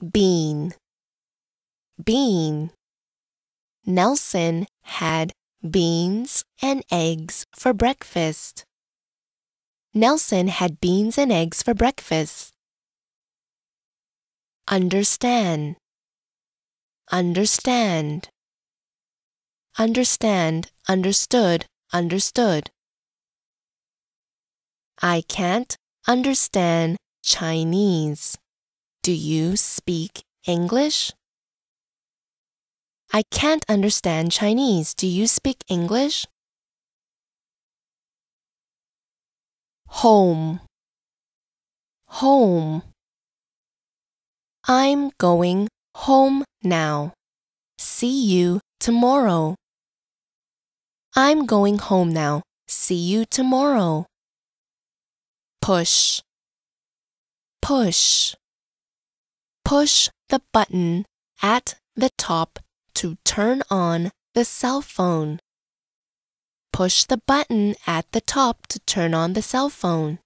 bean, bean. Nelson had beans and eggs for breakfast. Nelson had beans and eggs for breakfast. Understand, understand, understand, understood, understood. I can't understand Chinese. Do you speak English? I can't understand Chinese. Do you speak English? Home. Home. I'm going home now. See you tomorrow. I'm going home now. See you tomorrow. Push. Push push the button at the top to turn on the cell phone. Push the button at the top to turn on the cell phone.